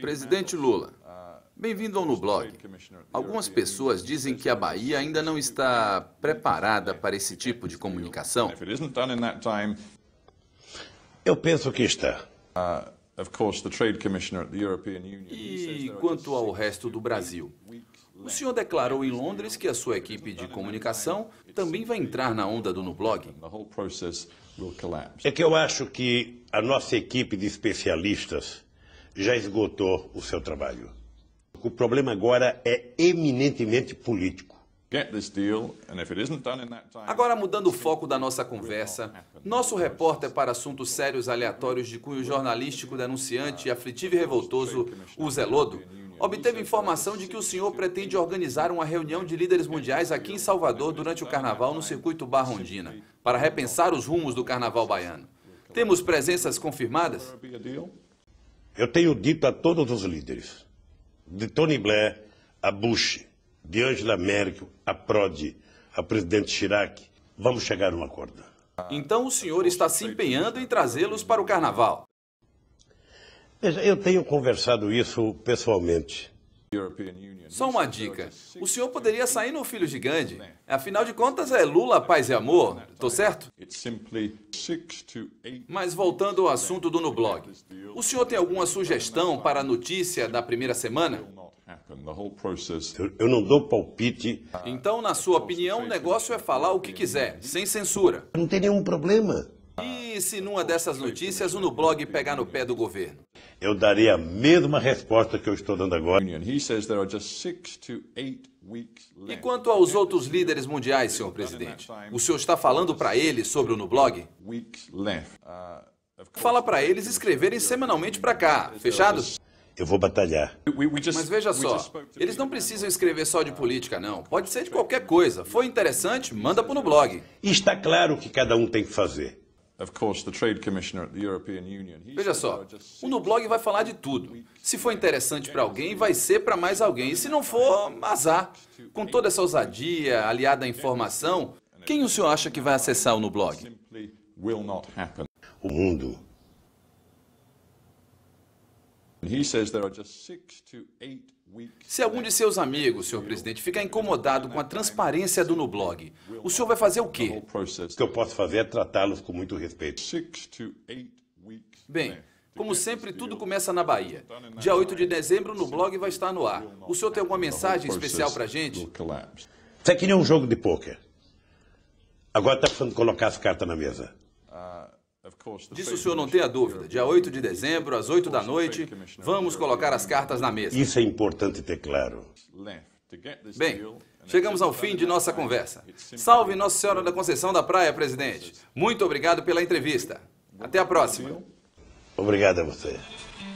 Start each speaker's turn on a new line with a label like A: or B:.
A: Presidente Lula,
B: uh, bem-vindo ao Nublog. Algumas pessoas dizem que a Bahia ainda não está preparada para esse tipo de comunicação.
A: Eu penso que está. Uh,
B: e quanto ao resto do Brasil? O senhor declarou em Londres que a sua equipe de comunicação também vai entrar na onda do Nublog. É que
A: eu acho que a nossa equipe de especialistas já esgotou o seu trabalho. O problema agora é eminentemente político.
B: Agora, mudando o foco da nossa conversa, nosso repórter para assuntos sérios aleatórios de cunho jornalístico denunciante, aflitivo e revoltoso, o Zelodo, obteve informação de que o senhor pretende organizar uma reunião de líderes mundiais aqui em Salvador durante o carnaval no circuito Barrondina, para repensar os rumos do carnaval baiano. Temos presenças confirmadas?
A: Eu tenho dito a todos os líderes, de Tony Blair a Bush, de Angela Merkel a Prodi, a presidente Chirac, vamos chegar a um acordo.
B: Então o senhor está se empenhando em trazê-los para o carnaval?
A: eu tenho conversado isso
B: pessoalmente. Só uma dica. O senhor poderia sair no Filho de Gandhi. Afinal de contas, é Lula, paz e amor. Tô certo? Mas voltando ao assunto do Nublog. O senhor tem alguma sugestão para a notícia da primeira semana? Eu não dou palpite. Então, na sua opinião, o negócio é falar o que quiser, sem censura.
A: Não tem nenhum problema.
B: E ah, se numa dessas notícias o Nublog pegar no pé do governo?
A: Eu daria a mesma resposta que eu estou dando agora. E
B: quanto aos outros líderes mundiais, senhor presidente? O senhor está falando para eles sobre o Nublog? Uh, Fala para eles escreverem semanalmente para cá, fechado?
A: Eu vou batalhar.
B: Mas veja só, eles não precisam escrever só de política, não. Pode ser de qualquer coisa. Foi interessante, manda para o blog. Está claro o que cada um tem que fazer. Veja só, o Nublog vai falar de tudo. Se for interessante para alguém, vai ser para mais alguém. E se não for, azar. Com toda essa ousadia aliada à informação, quem o senhor acha que vai acessar o Nublog? O mundo se algum de seus amigos, senhor presidente, ficar incomodado com a transparência do Nublog, o senhor vai fazer o quê? O que eu posso fazer é tratá-los com muito respeito. Bem, como sempre, tudo começa na Bahia. Dia 8 de dezembro, no blog vai estar no ar. O senhor tem alguma mensagem especial para gente?
A: Isso é que nem um jogo de pôquer. Agora está precisando colocar as cartas na mesa.
B: Disso o senhor não tenha dúvida. Dia 8 de dezembro, às 8 da noite, vamos colocar as cartas na mesa.
A: Isso é importante ter claro.
B: Bem, chegamos ao fim de nossa conversa. Salve Nossa Senhora da Conceição da Praia, presidente. Muito obrigado pela entrevista. Até a próxima.
A: Obrigado a você.